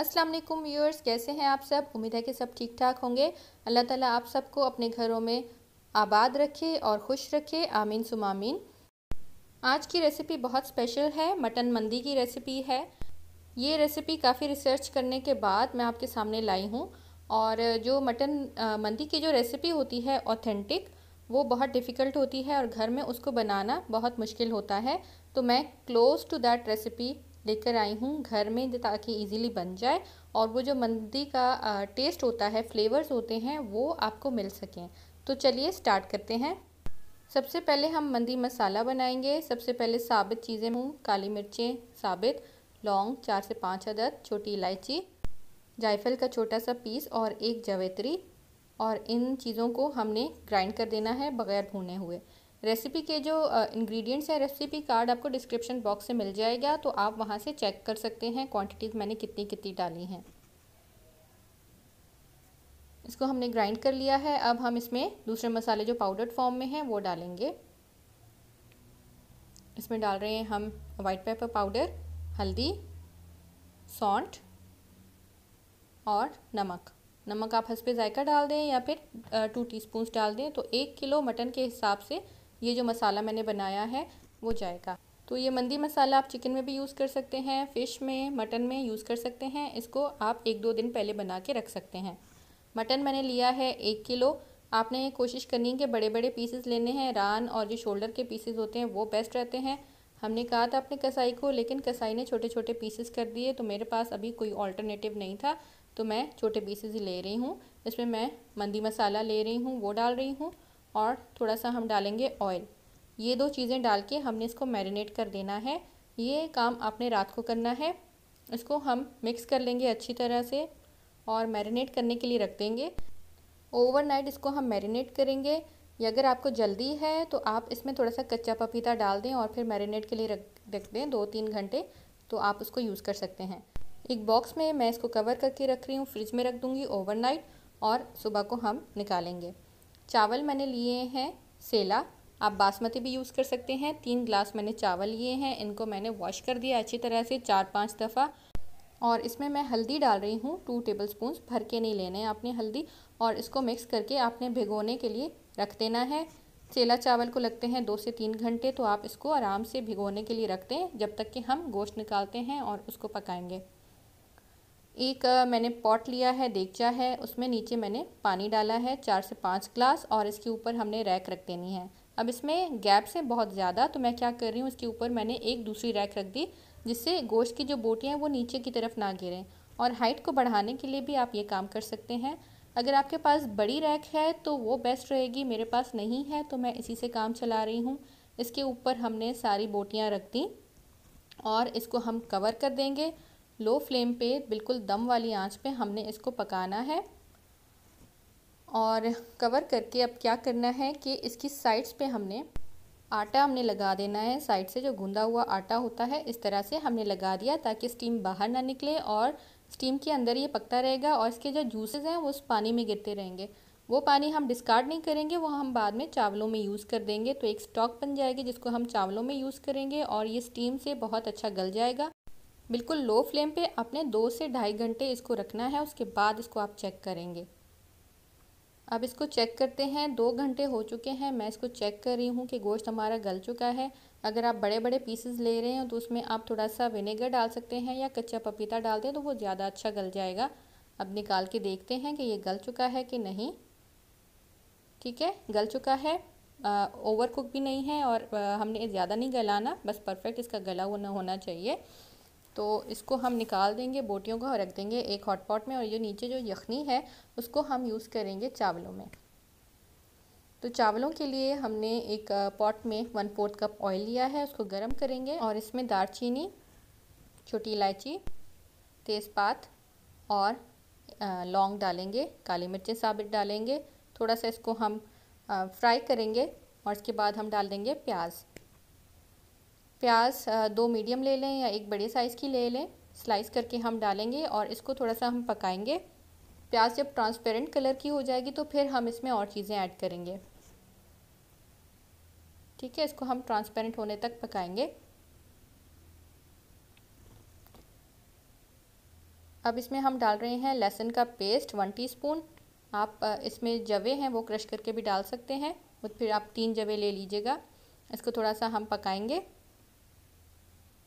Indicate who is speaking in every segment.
Speaker 1: अस्सलाम वालेकुम व्यूअर्स कैसे हैं आप सब उम्मीद है कि सब ठीक ठाक होंगे अल्लाह ताला आप सबको अपने घरों में आबाद रखे और खुश रखे आमीन सुमामीन आज की रेसिपी बहुत स्पेशल है मटन मंदी की रेसिपी है ये रेसिपी काफ़ी रिसर्च करने के बाद मैं आपके सामने लाई हूँ और जो मटन मंदी की जो रेसिपी होती है ऑथेंटिक वो बहुत डिफ़िकल्ट होती है और घर में उसको बनाना बहुत मुश्किल होता है तो मैं क्लोज़ टू दैट रेसिपी लेकर आई हूँ घर में ताकि इजीली बन जाए और वो जो मंदी का टेस्ट होता है फ्लेवर्स होते हैं वो आपको मिल सकें तो चलिए स्टार्ट करते हैं सबसे पहले हम मंदी मसाला बनाएंगे सबसे पहले साबित चीज़ें हूँ काली मिर्चें साबित लौंग चार से पाँच अदद छोटी इलायची जायफल का छोटा सा पीस और एक जवेत्री और इन चीज़ों को हमने ग्राइंड कर देना है बगैर भूने हुए रेसिपी के जो इंग्रेडिएंट्स हैं रेसिपी कार्ड आपको डिस्क्रिप्शन बॉक्स से मिल जाएगा तो आप वहाँ से चेक कर सकते हैं क्वांटिटीज़ मैंने कितनी कितनी डाली हैं इसको हमने ग्राइंड कर लिया है अब हम इसमें दूसरे मसाले जो पाउडर्ड फॉर्म में हैं वो डालेंगे इसमें डाल रहे हैं हम वाइट पेपर पाउडर हल्दी सौंठ और नमक नमक आप हंस पे जायका डाल दें या फिर टू टीस्पून्स डाल दें तो एक किलो मटन के हिसाब से ये जो मसाला मैंने बनाया है वो जाएगा तो ये मंदी मसाला आप चिकन में भी यूज़ कर सकते हैं फ़िश में मटन में यूज़ कर सकते हैं इसको आप एक दो दिन पहले बना के रख सकते हैं मटन मैंने लिया है एक किलो आपने कोशिश करनी है कि बड़े बड़े पीसेस लेने हैं रान और जो शोल्डर के पीसेस होते हैं वो बेस्ट रहते हैं हमने कहा था अपने कसाई को लेकिन कसाई ने छोटे छोटे पीसेस कर दिए तो मेरे पास अभी कोई ऑल्टरनेटिव नहीं था तो मैं छोटे पीसेस ही ले रही हूँ इसमें मैं मंदी मसाला ले रही हूँ वो डाल रही हूँ और थोड़ा सा हम डालेंगे ऑयल ये दो चीज़ें डाल के हमने इसको मैरिनेट कर देना है ये काम आपने रात को करना है इसको हम मिक्स कर लेंगे अच्छी तरह से और मैरिनेट करने के लिए रख देंगे ओवरनाइट इसको हम मैरिनेट करेंगे या अगर आपको जल्दी है तो आप इसमें थोड़ा सा कच्चा पपीता डाल दें और फिर मैरिनेट के लिए रख रख दें दो तीन घंटे तो आप उसको यूज़ कर सकते हैं एक बॉक्स में मैं इसको कवर करके रख रही हूँ फ्रिज में रख दूँगी ओवरनाइट और सुबह को हम निकालेंगे चावल मैंने लिए हैं सेला आप बासमती भी यूज़ कर सकते हैं तीन ग्लास मैंने चावल लिए हैं इनको मैंने वॉश कर दिया अच्छी तरह से चार पाँच दफ़ा और इसमें मैं हल्दी डाल रही हूँ टू टेबल स्पून भर के नहीं लेने हैं आपने हल्दी और इसको मिक्स करके आपने भिगोने के लिए रख देना है सेला चावल को लगते हैं दो से तीन घंटे तो आप इसको आराम से भिगोने के लिए रख दें जब तक कि हम गोश्त निकालते हैं और उसको पकाएंगे एक मैंने पॉट लिया है देगचा है उसमें नीचे मैंने पानी डाला है चार से पाँच ग्लास और इसके ऊपर हमने रैक रख देनी है अब इसमें गैप्स हैं बहुत ज़्यादा तो मैं क्या कर रही हूँ इसके ऊपर मैंने एक दूसरी रैक रख दी जिससे गोश्त की जो बोटियाँ हैं वो नीचे की तरफ ना गिरें और हाइट को बढ़ाने के लिए भी आप ये काम कर सकते हैं अगर आपके पास बड़ी रैक है तो वो बेस्ट रहेगी मेरे पास नहीं है तो मैं इसी से काम चला रही हूँ इसके ऊपर हमने सारी बोटियाँ रख दी और इसको हम कवर कर देंगे लो फ्लेम पे बिल्कुल दम वाली आंच पे हमने इसको पकाना है और कवर करके अब क्या करना है कि इसकी साइड्स पे हमने आटा हमने लगा देना है साइड से जो गूंदा हुआ आटा होता है इस तरह से हमने लगा दिया ताकि स्टीम बाहर ना निकले और स्टीम के अंदर ये पकता रहेगा और इसके जो जूसेज़ हैं वो उस पानी में गिरते रहेंगे वो पानी हम डिस्कार्ड नहीं करेंगे वो हम बाद में चावलों में यूज़ कर देंगे तो एक स्टॉक बन जाएगी जिसको हम चावलों में यूज़ करेंगे और ये स्टीम से बहुत अच्छा गल जाएगा बिल्कुल लो फ्लेम पे आपने दो से ढाई घंटे इसको रखना है उसके बाद इसको आप चेक करेंगे अब इसको चेक करते हैं दो घंटे हो चुके हैं मैं इसको चेक कर रही हूँ कि गोश्त हमारा गल चुका है अगर आप बड़े बड़े पीसेस ले रहे हैं तो उसमें आप थोड़ा सा विनेगर डाल सकते हैं या कच्चा पपीता डाल दें तो वो ज़्यादा अच्छा गल जाएगा अब निकाल के देखते हैं कि ये गल चुका है कि नहीं ठीक है गल चुका है ओवर कुक भी नहीं है और आ, हमने ज़्यादा नहीं गलाना बस परफेक्ट इसका गला होना होना चाहिए तो इसको हम निकाल देंगे बोटियों को रख देंगे एक हॉट पॉट में और ये नीचे जो यखनी है उसको हम यूज़ करेंगे चावलों में तो चावलों के लिए हमने एक पॉट में वन फोर्थ कप ऑयल लिया है उसको गर्म करेंगे और इसमें दारचीनी छोटी इलायची तेज़पात और लौंग डालेंगे काली मिर्चें साबित डालेंगे थोड़ा सा इसको हम फ्राई करेंगे और इसके बाद हम डाल देंगे प्याज़ प्याज दो मीडियम ले लें या एक बड़े साइज़ की ले लें स्लाइस करके हम डालेंगे और इसको थोड़ा सा हम पकाएंगे प्याज जब ट्रांसपेरेंट कलर की हो जाएगी तो फिर हम इसमें और चीज़ें ऐड करेंगे ठीक है इसको हम ट्रांसपेरेंट होने तक पकाएंगे अब इसमें हम डाल रहे हैं लहसुन का पेस्ट वन टीस्पून आप इसमें जवे हैं वो क्रश करके भी डाल सकते हैं और फिर आप तीन जवे ले लीजिएगा इसको थोड़ा सा हम पकाएंगे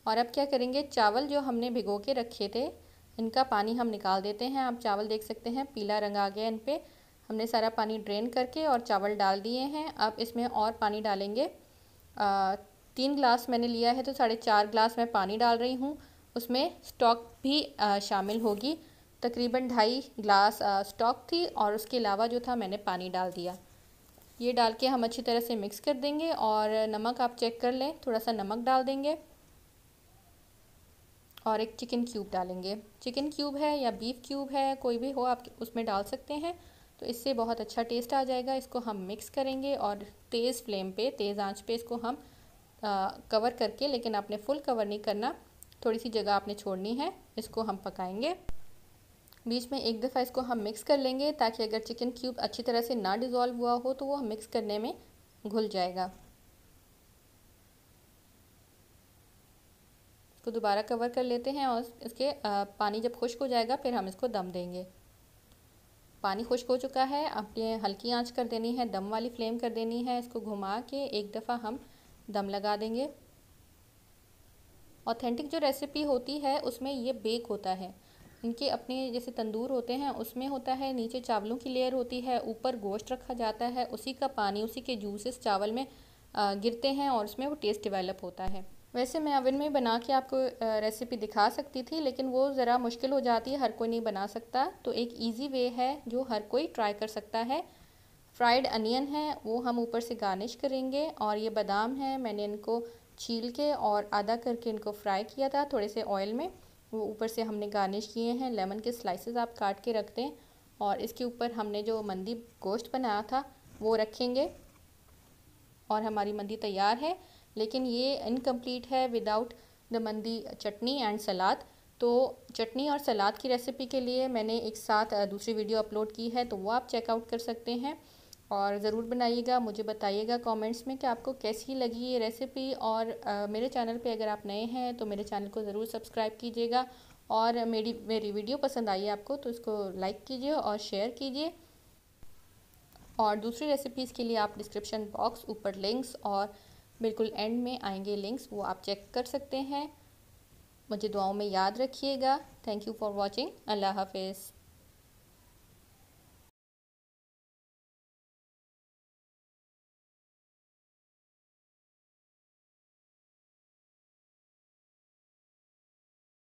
Speaker 1: और अब क्या करेंगे चावल जो हमने भिगो के रखे थे इनका पानी हम निकाल देते हैं आप चावल देख सकते हैं पीला रंग आ गया इन पर हमने सारा पानी ड्रेन करके और चावल डाल दिए हैं अब इसमें और पानी डालेंगे आ, तीन ग्लास मैंने लिया है तो साढ़े चार ग्लास मैं पानी डाल रही हूँ उसमें स्टॉक भी आ, शामिल होगी तकरीबन ढाई ग्लास स्टॉक थी और उसके अलावा जो था मैंने पानी डाल दिया ये डाल के हम अच्छी तरह से मिक्स कर देंगे और नमक आप चेक कर लें थोड़ा सा नमक डाल देंगे और एक चिकन क्यूब डालेंगे चिकन क्यूब है या बीफ क्यूब है कोई भी हो आप उसमें डाल सकते हैं तो इससे बहुत अच्छा टेस्ट आ जाएगा इसको हम मिक्स करेंगे और तेज़ फ्लेम पे तेज़ आंच पे इसको हम आ, कवर करके लेकिन आपने फुल कवर नहीं करना थोड़ी सी जगह आपने छोड़नी है इसको हम पकाएंगे बीच में एक दफ़ा इसको हम मिक्स कर लेंगे ताकि अगर चिकन क्यूब अच्छी तरह से ना डिज़ोल्व हुआ हो तो वो मिक्स करने में घुल जाएगा इसको दोबारा कवर कर लेते हैं और इसके पानी जब खुश्क हो जाएगा फिर हम इसको दम देंगे पानी खुश्क हो चुका है अपने हल्की आंच कर देनी है दम वाली फ्लेम कर देनी है इसको घुमा के एक दफ़ा हम दम लगा देंगे ऑथेंटिक जो रेसिपी होती है उसमें ये बेक होता है इनके अपने जैसे तंदूर होते हैं उसमें होता है नीचे चावलों की लेयर होती है ऊपर गोश्त रखा जाता है उसी का पानी उसी के जूसेस चावल में गिरते हैं और उसमें वो टेस्ट डेवलप होता है वैसे मैं अवन में बना के आपको रेसिपी दिखा सकती थी लेकिन वो ज़रा मुश्किल हो जाती है हर कोई नहीं बना सकता तो एक ईजी वे है जो हर कोई ट्राई कर सकता है फ्राइड अनियन है वो हम ऊपर से गार्निश करेंगे और ये बादाम है मैंने इनको छील के और आधा करके इनको फ्राई किया था थोड़े से ऑयल में वो ऊपर से हमने गार्निश किए हैं लेमन के स्लाइसेस आप काट के रख दें और इसके ऊपर हमने जो मंदी गोश्त बनाया था वो रखेंगे और हमारी मंदी तैयार है लेकिन ये इनकम्प्लीट है विदाउट द मंदी चटनी एंड सलाद तो चटनी और सलाद की रेसिपी के लिए मैंने एक साथ दूसरी वीडियो अपलोड की है तो वो आप चेकआउट कर सकते हैं और ज़रूर बनाइएगा मुझे बताइएगा कमेंट्स में कि आपको कैसी लगी ये रेसिपी और आ, मेरे चैनल पे अगर आप नए हैं तो मेरे चैनल को ज़रूर सब्सक्राइब कीजिएगा और मेरी मेरी वीडियो पसंद आई है आपको तो इसको लाइक कीजिए और शेयर कीजिए और दूसरी रेसिपीज़ के लिए आप डिस्क्रिप्शन बॉक्स ऊपर लिंक्स और बिल्कुल एंड में आएंगे लिंक्स वो आप चेक कर सकते हैं मुझे दुआओं में याद रखिएगा thank you for watching Allah हाफिज़